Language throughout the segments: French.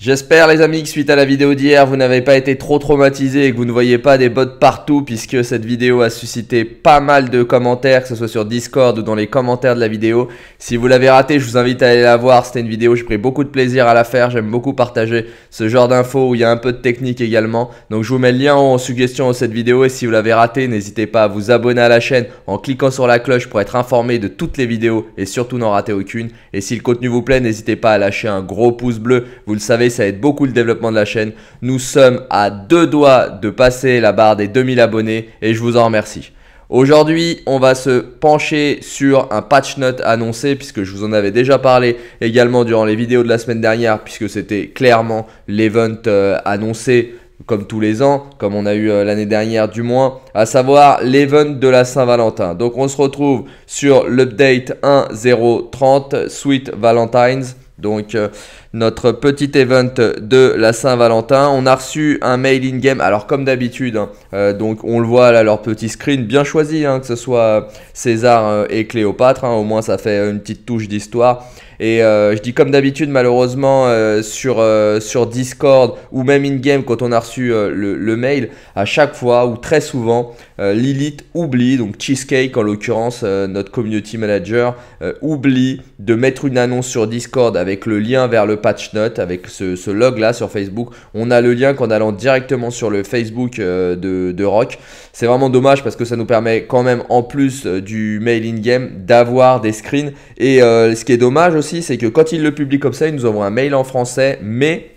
J'espère les amis que suite à la vidéo d'hier, vous n'avez pas été trop traumatisé et que vous ne voyez pas des bots partout puisque cette vidéo a suscité pas mal de commentaires, que ce soit sur Discord ou dans les commentaires de la vidéo. Si vous l'avez raté, je vous invite à aller la voir, c'était une vidéo, j'ai pris beaucoup de plaisir à la faire, j'aime beaucoup partager ce genre d'infos où il y a un peu de technique également. Donc je vous mets le lien en suggestion de cette vidéo et si vous l'avez raté, n'hésitez pas à vous abonner à la chaîne en cliquant sur la cloche pour être informé de toutes les vidéos et surtout n'en rater aucune. Et si le contenu vous plaît, n'hésitez pas à lâcher un gros pouce bleu, vous le savez ça aide beaucoup le développement de la chaîne. Nous sommes à deux doigts de passer la barre des 2000 abonnés et je vous en remercie. Aujourd'hui, on va se pencher sur un patch note annoncé puisque je vous en avais déjà parlé également durant les vidéos de la semaine dernière puisque c'était clairement l'event euh, annoncé comme tous les ans, comme on a eu euh, l'année dernière du moins, à savoir l'event de la Saint-Valentin. Donc on se retrouve sur l'update 1.0.30 Sweet Valentines. Donc euh, notre petit event de la Saint-Valentin. On a reçu un mail in-game, alors comme d'habitude, hein, euh, donc on le voit là, leur petit screen bien choisi, hein, que ce soit César euh, et Cléopâtre, hein, au moins ça fait une petite touche d'histoire. Et euh, je dis comme d'habitude, malheureusement, sur, sur Discord ou même in-game, quand on a reçu le, mail, à chaque fois ou très souvent, Lilith oublie, donc Cheesecake en l'occurrence, notre community manager, oublie de mettre une annonce sur Discord avec le lien vers le patch note avec ce, log là sur Facebook. On a le lien qu'en allant directement sur le Facebook euh, de, de, Rock. C'est vraiment dommage parce que ça nous permet quand même en plus euh, du mail in-game d'avoir des screens. Et euh, ce qui est dommage aussi, c'est que quand il le publie comme ça, il nous envoie un mail en français, mais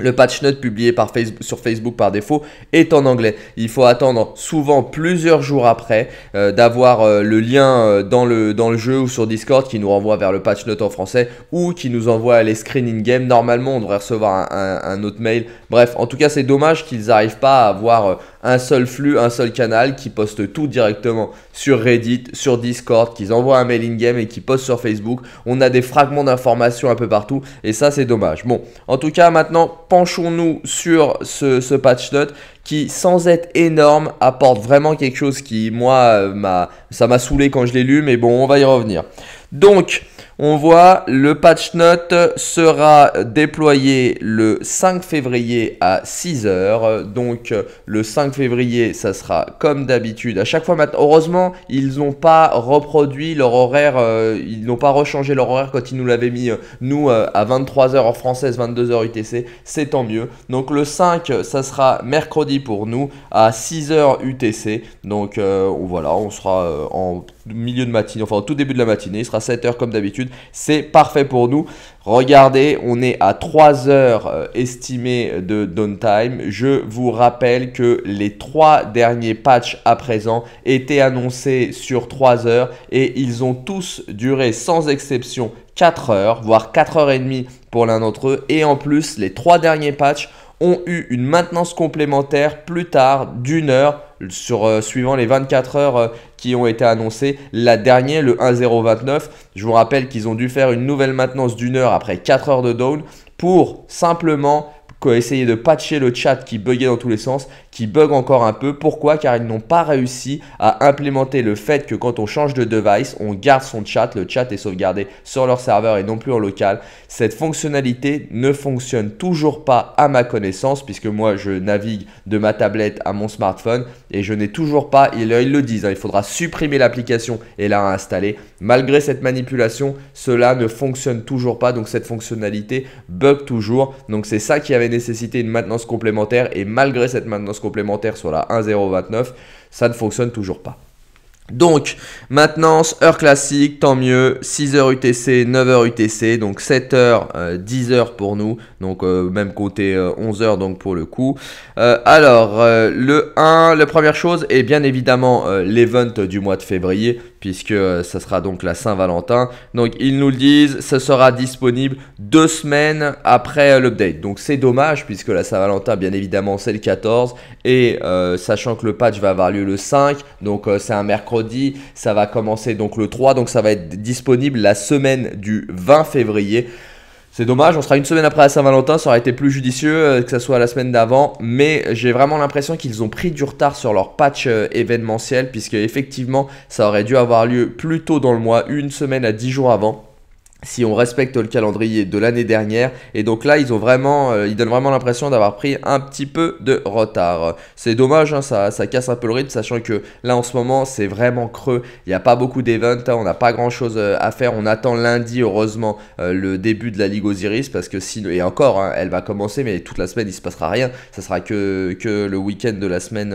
le patch note publié par Facebook, sur Facebook par défaut est en anglais. Il faut attendre souvent plusieurs jours après euh, d'avoir euh, le lien euh, dans, le, dans le jeu ou sur Discord qui nous renvoie vers le patch note en français ou qui nous envoie les screen in game. Normalement, on devrait recevoir un, autre mail. Bref, en tout cas, c'est dommage qu'ils n'arrivent pas à avoir un seul flux, un seul canal qui poste tout directement sur Reddit, sur Discord, qu'ils envoient un mail in game et qui postent sur Facebook. On a des fragments d'informations un peu partout et ça, c'est dommage. Bon, en tout cas, maintenant penchons-nous sur ce, patch note qui, sans être énorme, apporte vraiment quelque chose qui, moi, euh, ça m'a saoulé quand je l'ai lu, mais bon, on va y revenir. Donc, on voit le patch note sera déployé le 5 février à 6h. Donc le 5 février, ça sera comme d'habitude. À chaque fois maintenant, heureusement, ils n'ont pas reproduit leur horaire, euh, ils n'ont pas rechangé leur horaire quand ils nous l'avaient mis, euh, nous, euh, à 23h en française, 22h UTC. C'est tant mieux. Donc le 5, ça sera mercredi pour nous à 6h UTC. Donc voilà, on sera en milieu de matinée, enfin au tout début de la matinée. Il sera 7h comme d'habitude. C'est parfait pour nous. Regardez, on est à 3 h euh, estimées de downtime. Je vous rappelle que les 3 derniers patchs à présent étaient annoncés sur 3 h et ils ont tous duré sans exception 4 h voire 4 h 30 pour l'un d'entre eux. Et en plus, les 3 derniers patchs ont eu une maintenance complémentaire plus tard d'une heure sur, euh, suivant les 24 heures euh, qui ont été annoncées. La dernière, le 1.029, je vous rappelle qu'ils ont dû faire une nouvelle maintenance d'une heure après 4 heures de down pour simplement essayer de patcher le chat qui buguait dans tous les sens, qui bug encore un peu. Pourquoi Car ils n'ont pas réussi à implémenter le fait que quand on change de device, on garde son chat, le chat est sauvegardé sur leur serveur et non plus en local. Cette fonctionnalité ne fonctionne toujours pas à ma connaissance puisque moi je navigue de ma tablette à mon smartphone et je n'ai toujours pas, ils, le disent, hein, il faudra supprimer l'application et la installer. Malgré cette manipulation, cela ne fonctionne toujours pas donc cette fonctionnalité bug toujours. Donc c'est ça qui avait nécessité une maintenance complémentaire et malgré cette maintenance complémentaire sur la 1,029, ça ne fonctionne toujours pas. Donc, maintenance, heure classique, tant mieux, 6h UTC, 9h UTC, donc 7h, euh, 10h pour nous, donc euh, même côté 11h euh, donc pour le coup. alors, le 1, la première chose est bien évidemment l'event du mois de février puisque euh, ça sera donc la Saint-Valentin. Donc ils nous le disent, ça sera disponible deux semaines après euh, l'update. Donc c'est dommage, puisque la Saint-Valentin, bien évidemment, c'est le 14, et euh, sachant que le patch va avoir lieu le 5, donc c'est un mercredi, ça va commencer donc le 3, donc ça va être disponible la semaine du 20 février. C'est dommage, on sera une semaine après à Saint-Valentin, ça aurait été plus judicieux euh, que ça soit la semaine d'avant, mais j'ai vraiment l'impression qu'ils ont pris du retard sur leur patch euh, événementiel, puisque effectivement ça aurait dû avoir lieu plus tôt dans le mois, une semaine à 10 jours avant si on respecte le calendrier de l'année dernière. Et donc là, ils ont vraiment, euh, ils donnent vraiment l'impression d'avoir pris un petit peu de retard. C'est dommage, hein, ça, ça, casse un peu le rythme, sachant que là en ce moment, c'est vraiment creux. Il n'y a pas beaucoup d'events, hein, on n'a pas grand chose euh, à faire. On attend lundi, heureusement, euh, le début de la Ligue Osiris, parce que si, et encore, hein, elle va commencer, mais toute la semaine, il ne se passera rien. Ça sera que, que le week-end de la semaine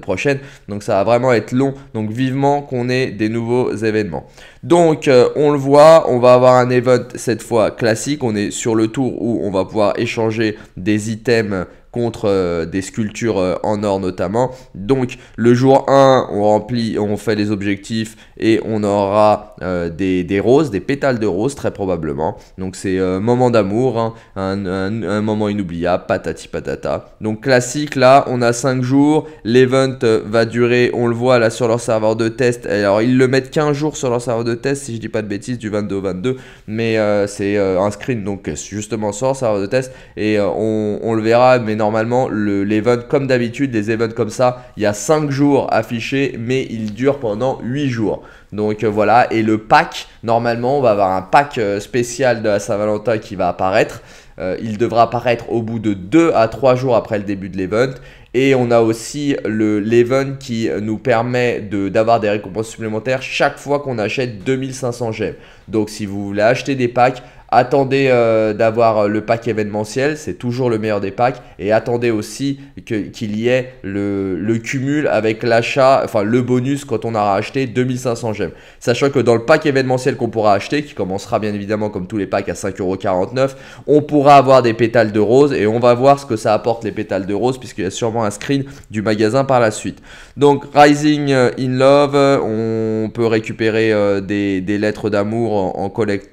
prochaine. Donc ça va vraiment être long. Donc vivement qu'on ait des nouveaux événements. Donc euh, on le voit, on va avoir un event cette fois classique. On est sur le tour où on va pouvoir échanger des items contre euh, des sculptures euh, en or notamment. Donc le jour 1, on remplit, on fait les objectifs et on aura euh, des, des, roses, des pétales de roses très probablement. Donc c'est euh, un moment d'amour, hein. un, moment inoubliable, patati patata. Donc classique là, on a 5 jours, l'event euh, va durer, on le voit là sur leur serveur de test. Alors ils le mettent 15 jours sur leur serveur de test si je dis pas de bêtises, du 22 au 22, mais c'est un screen donc justement sur leur serveur de test et on, le verra, mais normalement l'event comme d'habitude, des events comme ça, il y a 5 jours affichés mais il dure pendant 8 jours. Donc euh, voilà, et le pack, normalement on va avoir un pack euh, spécial de la Saint-Valentin qui va apparaître. Euh, il devra apparaître au bout de 2 à 3 jours après le début de l'event. Et on a aussi l'event qui nous permet d'avoir des récompenses supplémentaires chaque fois qu'on achète 2500 gemmes. Donc si vous voulez acheter des packs, Attendez euh, d'avoir le pack événementiel, c'est toujours le meilleur des packs. Et attendez aussi qu'il y ait le, cumul avec l'achat, enfin le bonus quand on aura acheté 2500 gemmes. Sachant que dans le pack événementiel qu'on pourra acheter, qui commencera bien évidemment comme tous les packs à 5,49€, on pourra avoir des pétales de rose et on va voir ce que ça apporte les pétales de rose puisqu'il y a sûrement un screen du magasin par la suite. Donc Rising euh, in Love, euh, on peut récupérer des, lettres d'amour en, collectant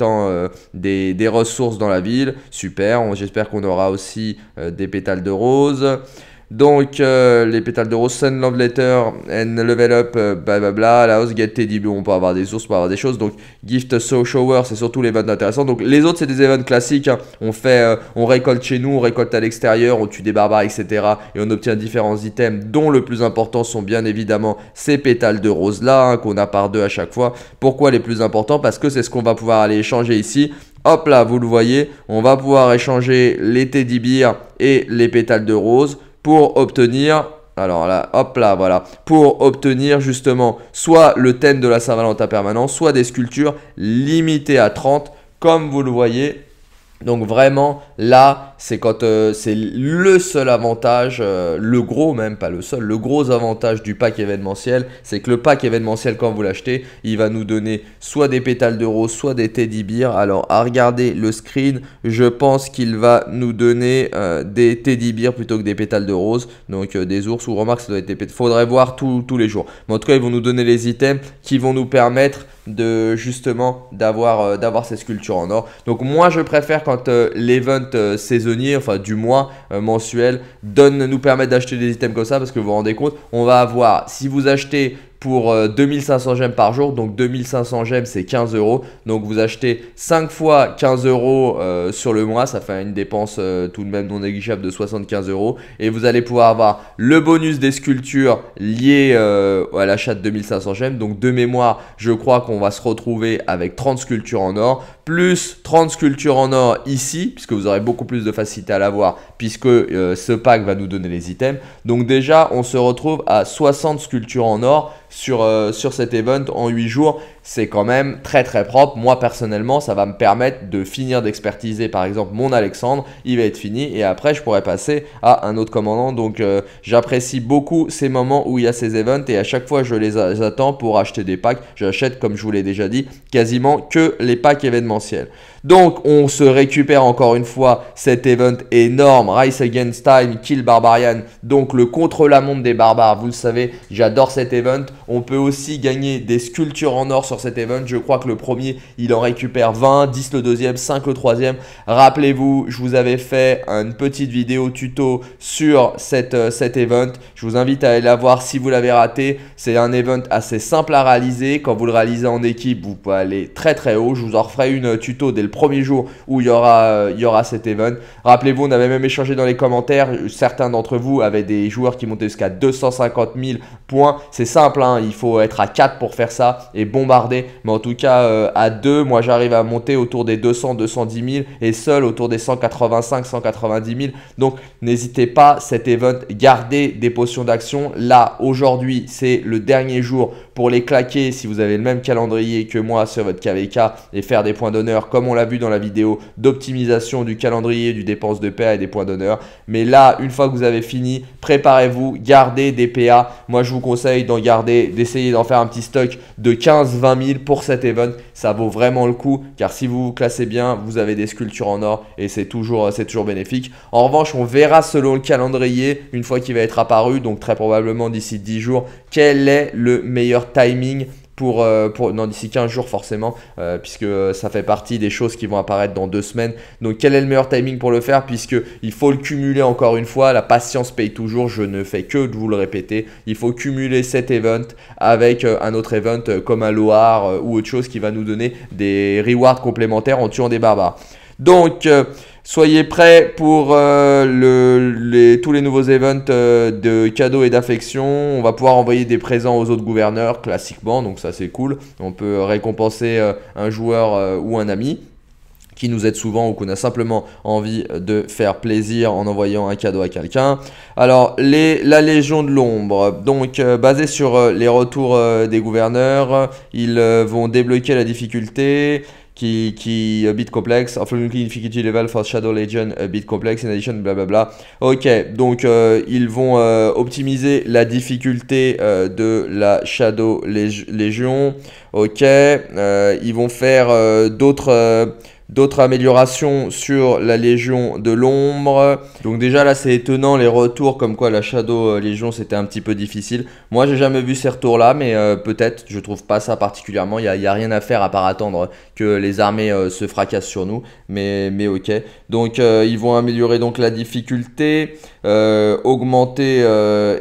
des des, ressources dans la ville. Super, j'espère qu'on aura aussi euh, des pétales de rose. Donc, euh, les pétales de Rose, Sun, Love Letter, and Level Up, euh, bla la house, Get Teddy, on peut avoir des sources, on peut avoir des choses. Donc, Gift, So, Shower, c'est surtout l'event intéressant. Donc, les autres, c'est des events classiques. Hein. On fait, euh, on récolte chez nous, on récolte à l'extérieur, on tue des barbares, etc. Et on obtient différents items, dont le plus important sont bien évidemment ces pétales de Rose là, hein, qu'on a par deux à chaque fois. Pourquoi les plus importants Parce que c'est ce qu'on va pouvoir aller échanger ici. Hop là, vous le voyez, on va pouvoir échanger les teddy bears et les pétales de rose pour obtenir alors là, hop là, voilà. Pour obtenir justement soit le thème de la Saint-Valentin permanent, soit des sculptures limitées à 30, comme vous le voyez donc vraiment, là, c'est quand euh, c'est le seul avantage, euh, le gros même, pas le seul, le gros avantage du pack événementiel, c'est que le pack événementiel, quand vous l'achetez, il va nous donner soit des pétales de rose, soit des teddy bears. Alors, à regarder le screen, je pense qu'il va nous donner euh, des teddy bears plutôt que des pétales de rose, donc des ours ou remarque, ça doit être des Faudrait voir tous les jours. Mais en tout cas, ils vont nous donner les items qui vont nous permettre de justement d'avoir ces sculptures en or. Donc moi, je préfère quand quand euh, l'event euh, saisonnier, enfin du mois euh, mensuel, donne, nous permet d'acheter des items comme ça parce que vous vous rendez compte, on va avoir, si vous achetez pour 2500 gemmes par jour. Donc 2500 gemmes, c'est 15 euros. Donc vous achetez 5 fois 15 euros sur le mois. Ça fait une dépense tout de même non négligeable de 75 euros. Et vous allez pouvoir avoir le bonus des sculptures liées à l'achat de 2500 gemmes. Donc de mémoire, je crois qu'on va se retrouver avec 30 sculptures en or plus 30 sculptures en or ici, puisque vous aurez beaucoup plus de facilité à l'avoir, puisque euh, ce pack va nous donner les items. Donc déjà, on se retrouve à 60 sculptures en or sur, euh, sur cet event en 8 jours, c'est quand même très très propre. Moi personnellement, ça va me permettre de finir d'expertiser par exemple mon Alexandre, il va être fini et après je pourrais passer à un autre commandant. Donc euh, j'apprécie beaucoup ces moments où il y a ces events et à chaque fois je les attends pour acheter des packs. J'achète comme je vous l'ai déjà dit quasiment que les packs événementiels. Donc on se récupère encore une fois cet event énorme, Rise Against Time, Kill Barbarian, donc le contre la monde des barbares, vous le savez, j'adore cet event. On peut aussi gagner des sculptures en or cet event. Je crois que le premier, il en récupère 20, 10 le deuxième, 5 le troisième. Rappelez-vous, je vous avais fait une petite vidéo tuto sur euh, cet event. Je vous invite à aller la voir si vous l'avez raté. C'est un event assez simple à réaliser. Quand vous le réalisez en équipe, vous pouvez aller très très haut. Je vous en referai une euh, tuto dès le premier jour où il y aura, euh, il y aura cet event. Rappelez-vous, on avait même échangé dans les commentaires. Certains d'entre vous avaient des joueurs qui montaient jusqu'à 250 000 points. C'est simple, hein. il faut être à 4 pour faire ça et bombarder mais en tout cas, euh, à deux moi j'arrive à monter autour des 200, 210 000 et seul autour des 185, 190 000. Donc n'hésitez pas, cet event, gardez des potions d'action. Là, aujourd'hui, c'est le dernier jour pour les claquer si vous avez le même calendrier que moi sur votre KVK et faire des points d'honneur comme on l'a vu dans la vidéo d'optimisation du calendrier, du dépense de PA et des points d'honneur. Mais là, une fois que vous avez fini, préparez-vous, gardez des PA. Moi, je vous conseille d'en garder, d'essayer d'en faire un petit stock de 15-20 000 pour cet event. Ça vaut vraiment le coup car si vous vous classez bien, vous avez des sculptures en or et c'est toujours, c'est toujours bénéfique. En revanche, on verra selon le calendrier, une fois qu'il va être apparu, donc très probablement d'ici 10 jours, quel est le meilleur timing pour, euh, pour non d'ici 15 jours forcément euh, puisque ça fait partie des choses qui vont apparaître dans deux semaines donc quel est le meilleur timing pour le faire puisque il faut le cumuler encore une fois la patience paye toujours je ne fais que de vous le répéter il faut cumuler cet event avec euh, un autre event comme un Loire ou autre chose qui va nous donner des rewards complémentaires en tuant des barbares donc Soyez prêts pour le, tous les nouveaux events euh, de cadeaux et d'affection. On va pouvoir envoyer des présents aux autres gouverneurs classiquement, donc ça c'est cool. On peut récompenser euh, un joueur euh, ou un ami qui nous aide souvent ou qu'on a simplement envie de faire plaisir en envoyant un cadeau à quelqu'un. Alors, la Légion de l'Ombre, donc basé basée sur les retours des gouverneurs, ils vont débloquer la difficulté qui, qui a euh, bit complex, the difficulty Level for Shadow Legion a euh, bit complex, in addition, blablabla. Ok, donc euh, ils vont optimiser la difficulté de la Shadow Legion. Ok, ils vont faire d'autres D'autres améliorations sur la Légion de l'Ombre. Donc déjà là c'est étonnant les retours comme quoi la Shadow euh, Légion c'était un petit peu difficile. Moi j'ai jamais vu ces retours là mais euh, peut-être je trouve pas ça particulièrement. Il n'y a, rien à faire à part attendre que les armées euh, se fracassent sur nous. Mais, mais ok. Donc ils vont améliorer donc la difficulté. augmenter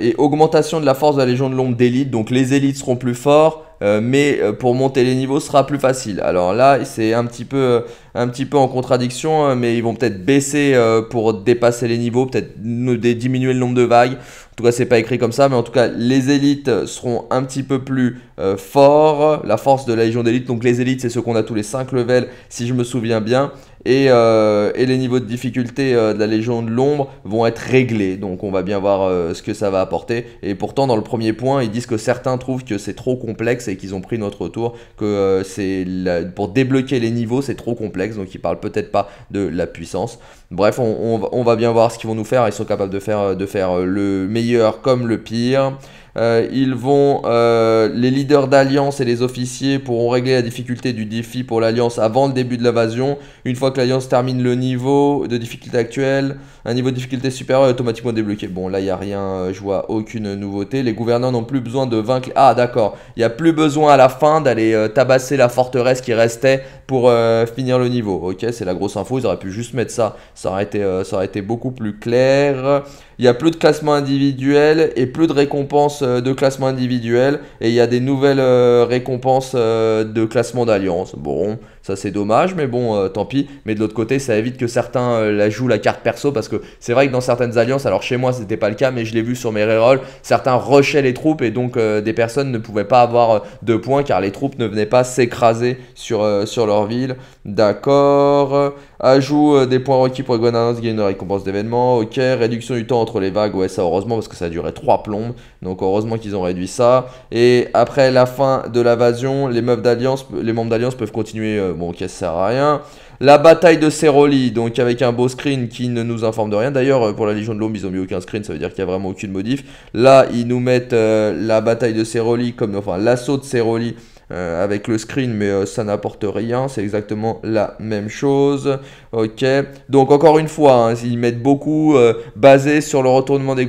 et augmentation de la force de la Légion de l'Ombre d'élite. Donc les élites seront plus forts. Euh, mais euh, pour monter les niveaux sera plus facile. Alors là, c'est un petit peu, euh, un petit peu en contradiction, hein, mais ils vont peut-être baisser pour dépasser les niveaux, peut-être diminuer le nombre de vagues. En tout cas, c'est pas écrit comme ça, mais en tout cas, les élites seront un petit peu plus forts. La force de la Légion d'élite, donc les élites, c'est ce qu'on a tous les 5 levels, si je me souviens bien. Euh, et, les niveaux de difficulté euh, de la Légion de l'Ombre vont être réglés. Donc on va bien voir euh, ce que ça va apporter. Et pourtant, dans le premier point, ils disent que certains trouvent que c'est trop complexe et qu'ils ont pris notre tour, que c'est pour débloquer les niveaux, c'est trop complexe. Donc ils parlent peut-être pas de la puissance. Bref, on, on va bien voir ce qu'ils vont nous faire. Ils sont capables de faire, de faire le meilleur comme le pire. Euh, ils vont, euh, les leaders d'alliance et les officiers pourront régler la difficulté du défi pour l'alliance avant le début de l'invasion. Une fois que l'alliance termine le niveau de difficulté actuel, un niveau de difficulté supérieur est automatiquement débloqué. Bon, là, il n'y a rien, euh, je vois aucune nouveauté. Les gouverneurs n'ont plus besoin de vaincre... Ah, d'accord. Il n'y a plus besoin à la fin d'aller euh, tabasser la forteresse qui restait pour euh, finir le niveau. Ok, c'est la grosse info. Ils auraient pu juste mettre ça. Ça aurait été, ça aurait été beaucoup plus clair. Il n'y a plus de classement individuel et plus de récompenses de classement individuel. Et il y a des nouvelles récompenses de classement d'alliance. Bon, ça, c'est dommage, mais bon, euh, tant pis. Mais de l'autre côté, ça évite que certains euh, la jouent la carte perso parce que c'est vrai que dans certaines alliances, alors chez moi, c'était pas le cas, mais je l'ai vu sur mes rerolls, certains rushaient les troupes et donc euh, des personnes ne pouvaient pas avoir de points car les troupes ne venaient pas s'écraser sur, sur leur ville. D'accord. Ajout des points requis pour Guananos, gagner une récompense d'événement. Ok. Réduction du temps entre les vagues. Ouais, ça, heureusement, parce que ça durait trois 3 plombes. Donc, heureusement qu'ils ont réduit ça. Et après la fin de l'invasion, les, les membres d'Alliance peuvent continuer euh, bon, ça sert à rien. La bataille de Ceroli, donc avec un beau screen qui ne nous informe de rien. D'ailleurs, euh, pour la Légion de l'Ombre, ils ont mis aucun screen, ça veut dire qu'il n'y a vraiment aucune modif. Là, ils nous mettent euh, la bataille de Ceroli, comme, enfin l'assaut de Ceroli avec le screen, mais ça n'apporte rien. C'est exactement la même chose. Ok, donc encore une fois, hein, ils mettent beaucoup euh, basé sur le retournement des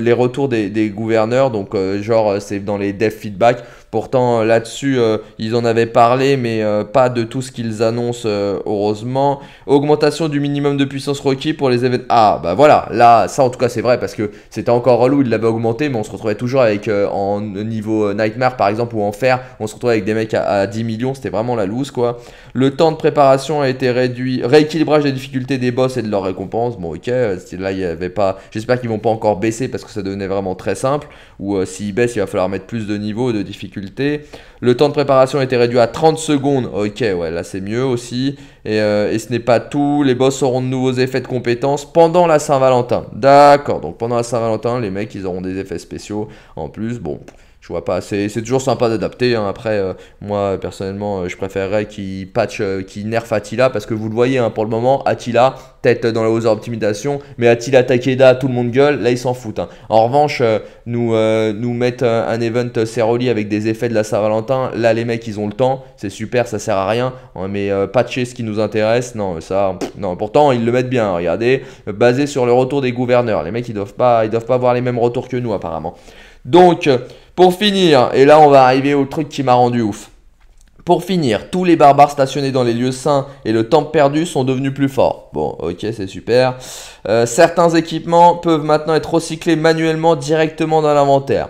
les retours des, gouverneurs, donc euh, genre euh, c'est dans les dev feedback. Pourtant là-dessus, ils en avaient parlé, mais pas de tout ce qu'ils annoncent heureusement. Augmentation du minimum de puissance requis pour les événements. Ah bah voilà, là ça en tout cas c'est vrai parce que c'était encore relou, ils l'avaient augmenté, mais on se retrouvait toujours avec en niveau nightmare par exemple ou en fer, on se retrouvait avec des mecs à, 10 millions, c'était vraiment la loose quoi. Le temps de préparation a été réduit rééquilibrage des difficultés des boss et de leurs récompenses. Bon, ok, euh, là, il y avait pas. J'espère qu'ils vont pas encore baisser parce que ça devenait vraiment très simple. Ou si euh, s'ils baissent, il va falloir mettre plus de niveaux, de difficultés. Le temps de préparation était réduit à 30 secondes. Ok, ouais, là, c'est mieux aussi. Et, euh, et ce n'est pas tout. Les boss auront de nouveaux effets de compétences pendant la Saint-Valentin. D'accord, donc pendant la Saint-Valentin, les mecs, ils auront des effets spéciaux en plus. Bon je vois pas. C'est toujours sympa d'adapter. Hein. Après, euh, moi, personnellement, euh, je préférerais qu'il patch, euh, qu'il nerf Attila parce que vous le voyez, hein, pour le moment, Attila, tête dans la hausse optimisation, mais Attila Takeda, tout le monde gueule, là, ils s'en foutent. Hein. En revanche, nous, nous mettre un event Seroli avec des effets de la Saint-Valentin, là, les mecs, ils ont le temps, c'est super, ça sert à rien, mais patcher ce qui nous intéresse, non, ça, non, pourtant, ils le mettent bien, regardez, basé sur le retour des gouverneurs. Les mecs, ils doivent pas, ils doivent pas avoir les mêmes retours que nous, apparemment. Donc, pour finir, et là on va arriver au truc qui m'a rendu ouf. Pour finir, tous les barbares stationnés dans les lieux saints et le temps perdu sont devenus plus forts. Bon, ok, c'est super. Euh, certains équipements peuvent maintenant être recyclés manuellement directement dans l'inventaire.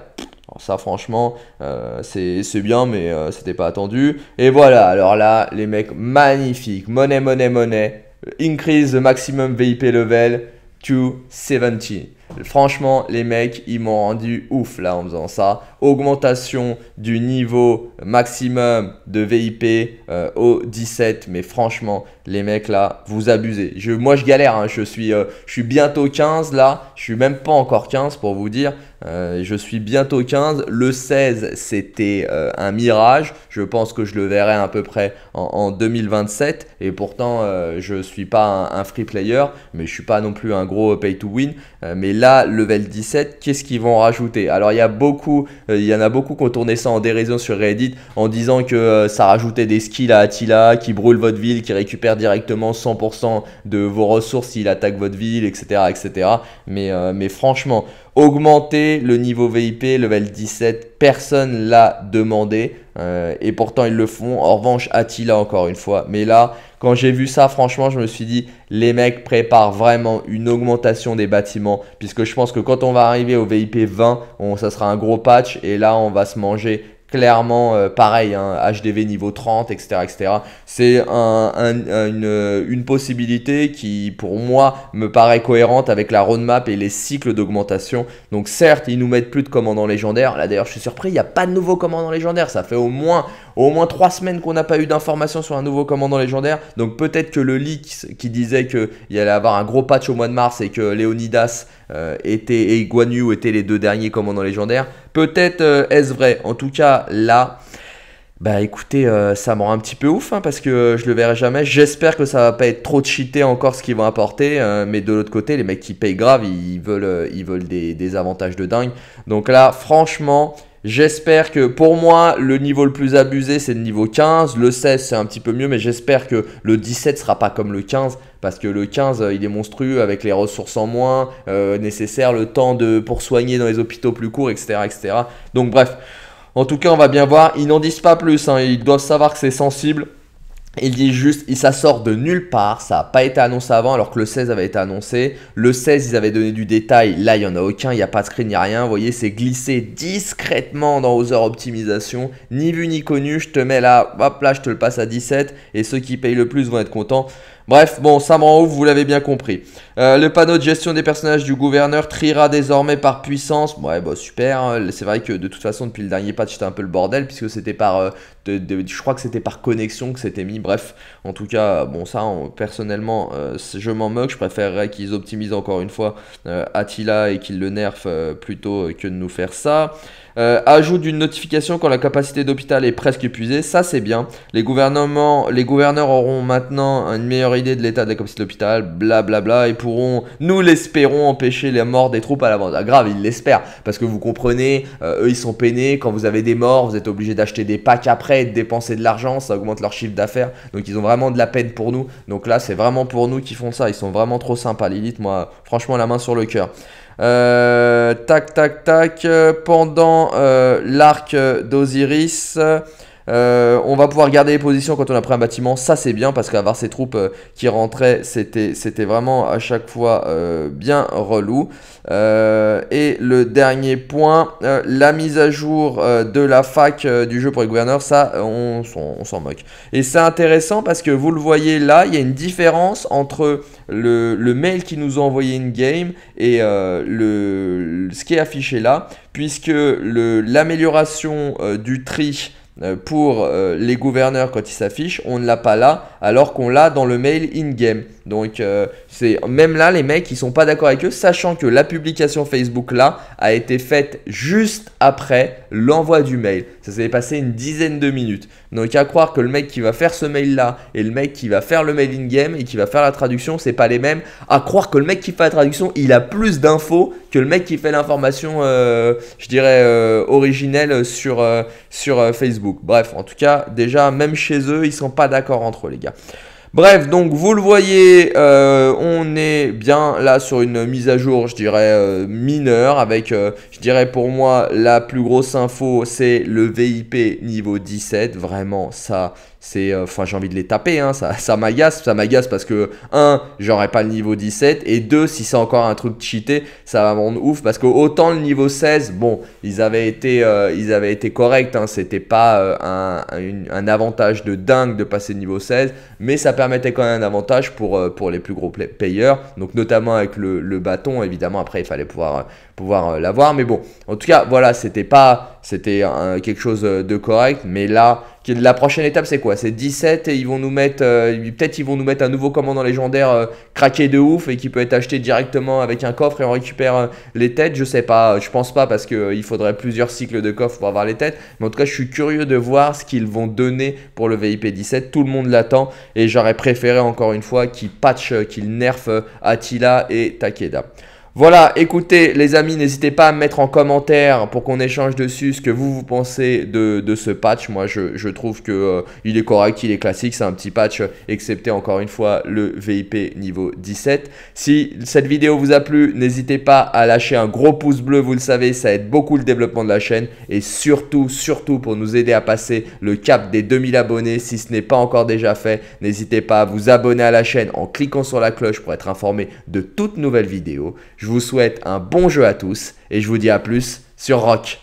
Ça, franchement, euh, c'est bien, mais euh, c'était pas attendu. Et voilà, alors là, les mecs magnifiques. Monnaie, monnaie, monnaie. Increase the maximum VIP level to 70. Franchement, les mecs, ils m'ont rendu ouf là en faisant ça. Augmentation du niveau maximum de VIP euh, au 17. Mais franchement, les mecs là, vous abusez. Je, moi, je galère. Hein. Je, suis, euh, je suis bientôt 15 là. Je suis même pas encore 15 pour vous dire. Euh, je suis bientôt 15. Le 16, c'était un mirage. Je pense que je le verrai à peu près en, 2027. Et pourtant, je suis pas un, un, free player. Mais je suis pas non plus un gros pay to win. mais là, level 17, qu'est-ce qu'ils vont rajouter Alors, il y a beaucoup, euh, il y en a beaucoup qui ont tourné ça en déraison sur Reddit en disant que euh, ça rajoutait des skills à Attila qui brûle votre ville, qui récupère directement 100% de vos ressources s'il attaque votre ville, etc. etc. Mais, euh, mais franchement, augmenter le niveau VIP, level 17, personne l'a demandé. Euh, et pourtant, ils le font. En revanche, Attila, encore une fois. Mais là, quand j'ai vu ça, franchement, je me suis dit, les mecs préparent vraiment une augmentation des bâtiments. Puisque je pense que quand on va arriver au VIP 20, on, ça sera un gros patch. Et là, on va se manger clairement euh, pareil, hein, HDV niveau 30, etc. etc. C'est un, une, une, possibilité qui, pour moi, me paraît cohérente avec la roadmap et les cycles d'augmentation. Donc certes, ils nous mettent plus de commandants légendaires. Là d'ailleurs, je suis surpris, il n'y a pas de nouveaux commandants légendaires. Ça fait au moins au moins trois semaines qu'on n'a pas eu d'informations sur un nouveau commandant légendaire. Donc peut-être que le leak qui disait qu'il allait avoir un gros patch au mois de mars et que Leonidas euh, était, et Guan Yu étaient les deux derniers commandants légendaires, peut-être euh, est-ce vrai. En tout cas, là... Bah écoutez, euh, ça me rend un petit peu ouf hein, parce que je le verrai jamais. J'espère que ça va pas être trop cheaté encore ce qu'ils vont apporter. mais de l'autre côté, les mecs qui payent grave, ils veulent, ils veulent des, des, avantages de dingue. Donc là, franchement, J'espère que pour moi, le niveau le plus abusé, c'est le niveau 15. Le 16, c'est un petit peu mieux, mais j'espère que le 17 sera pas comme le 15. Parce que le 15, euh, il est monstrueux avec les ressources en moins, euh, nécessaires, le temps de, pour soigner dans les hôpitaux plus courts, etc., etc. Donc bref, en tout cas, on va bien voir. Ils n'en disent pas plus, hein. ils doivent savoir que c'est sensible. Il dit juste, ça sort de nulle part, ça n'a pas été annoncé avant alors que le 16 avait été annoncé. Le 16, ils avaient donné du détail, là il n'y en a aucun, il n'y a pas de screen, il n'y a rien. Vous voyez, c'est glissé discrètement dans Other Optimisation. Ni vu ni connu, je te mets là, hop là, je te le passe à 17. Et ceux qui payent le plus vont être contents. Bref, bon, me rend ouf vous l'avez bien compris. Euh, le panneau de gestion des personnages du gouverneur triera désormais par puissance. Ouais, bon, bah, super. Hein. C'est vrai que de toute façon, depuis le dernier patch, c'était un peu le bordel puisque c'était par. Euh, je crois que c'était par connexion que c'était mis. Bref, en tout cas, bon, ça, personnellement, euh, je m'en moque. Je préférerais qu'ils optimisent encore une fois Attila et qu'ils le nerfent plutôt que de nous faire ça. ajout d'une notification quand la capacité d'hôpital est presque épuisée. Ça, c'est bien. Les, gouvernements, les gouverneurs auront maintenant une meilleure idée de l'état de la capacité de l'hôpital, blablabla, bla, et pourront, nous l'espérons, empêcher les morts des troupes à vente Ah, grave, ils l'espèrent, parce que vous comprenez, euh, eux ils sont peinés, quand vous avez des morts, vous êtes obligé d'acheter des packs après, et de dépenser de l'argent, ça augmente leur chiffre d'affaires, donc ils ont vraiment de la peine pour nous. Donc là, c'est vraiment pour nous qu'ils font ça, ils sont vraiment trop sympas, Lilith, moi, franchement, la main sur le cœur. Euh, tac, tac, tac, pendant euh, l'arc d'Osiris. Euh, on va pouvoir garder les positions quand on a pris un bâtiment. Ça, c'est bien parce qu'avoir ces troupes euh, qui rentraient, c'était vraiment à chaque fois euh, bien relou. et le dernier point, la mise à jour de la fac du jeu pour les gouverneurs, ça, on, s'en moque. Et c'est intéressant parce que vous le voyez là, il y a une différence entre le, mail qui nous a envoyé une game et le, ce qui est affiché là, puisque l'amélioration du tri euh, pour euh, les gouverneurs quand ils s'affichent, on ne l'a pas là, alors qu'on l'a dans le mail in-game. Donc euh, c'est même là les mecs ils sont pas d'accord avec eux sachant que la publication Facebook là a été faite juste après l'envoi du mail. Ça s'est passé une dizaine de minutes. Donc à croire que le mec qui va faire ce mail là et le mec qui va faire le mail in game et qui va faire la traduction, c'est pas les mêmes. À croire que le mec qui fait la traduction, il a plus d'infos que le mec qui fait l'information euh, je dirais euh, originelle sur euh, sur Facebook. Bref, en tout cas, déjà même chez eux, ils sont pas d'accord entre eux les gars. Bref, donc vous le voyez, euh, on est bien là sur une mise à jour, je dirais, euh, mineure, avec, euh, je dirais pour moi, la plus grosse info, c'est le VIP niveau 17. Vraiment, ça, c'est euh, enfin j'ai envie de les taper hein, ça ça m'agace ça m'agace parce que 1 j'aurais pas le niveau 17 et 2 si c'est encore un truc cheaté ça va rendre ouf parce que autant le niveau 16 bon ils avaient été euh, avaient été corrects hein, c'était pas euh, un, avantage de dingue de passer le niveau 16 mais ça permettait quand même un avantage pour pour les plus gros payeurs donc notamment avec le, le bâton évidemment après il fallait pouvoir pouvoir l'avoir mais bon en tout cas voilà c'était pas c'était quelque chose de correct mais là la prochaine étape, c'est quoi C'est 17 et ils vont nous mettre, euh, peut-être ils vont nous mettre un nouveau commandant légendaire euh, craqué de ouf et qui peut être acheté directement avec un coffre et on récupère euh, les têtes. Je sais pas, je pense pas parce qu'il faudrait plusieurs cycles de coffres pour avoir les têtes. Mais en tout cas, je suis curieux de voir ce qu'ils vont donner pour le VIP 17. Tout le monde l'attend et j'aurais préféré encore une fois qu'ils patchent, qu'ils nerfent Attila et Takeda. Voilà, écoutez les amis, n'hésitez pas à mettre en commentaire pour qu'on échange dessus ce que vous, vous pensez de, ce patch. Moi, je, trouve qu'il euh, il est correct, il est classique, c'est un petit patch, excepté encore une fois le VIP niveau 17. Si cette vidéo vous a plu, n'hésitez pas à lâcher un gros pouce bleu, vous le savez, ça aide beaucoup le développement de la chaîne. Et surtout, surtout pour nous aider à passer le cap des 2000 abonnés, si ce n'est pas encore déjà fait, n'hésitez pas à vous abonner à la chaîne en cliquant sur la cloche pour être informé de toutes nouvelles vidéos. Je vous souhaite un bon jeu à tous et je vous dis à plus sur Rock.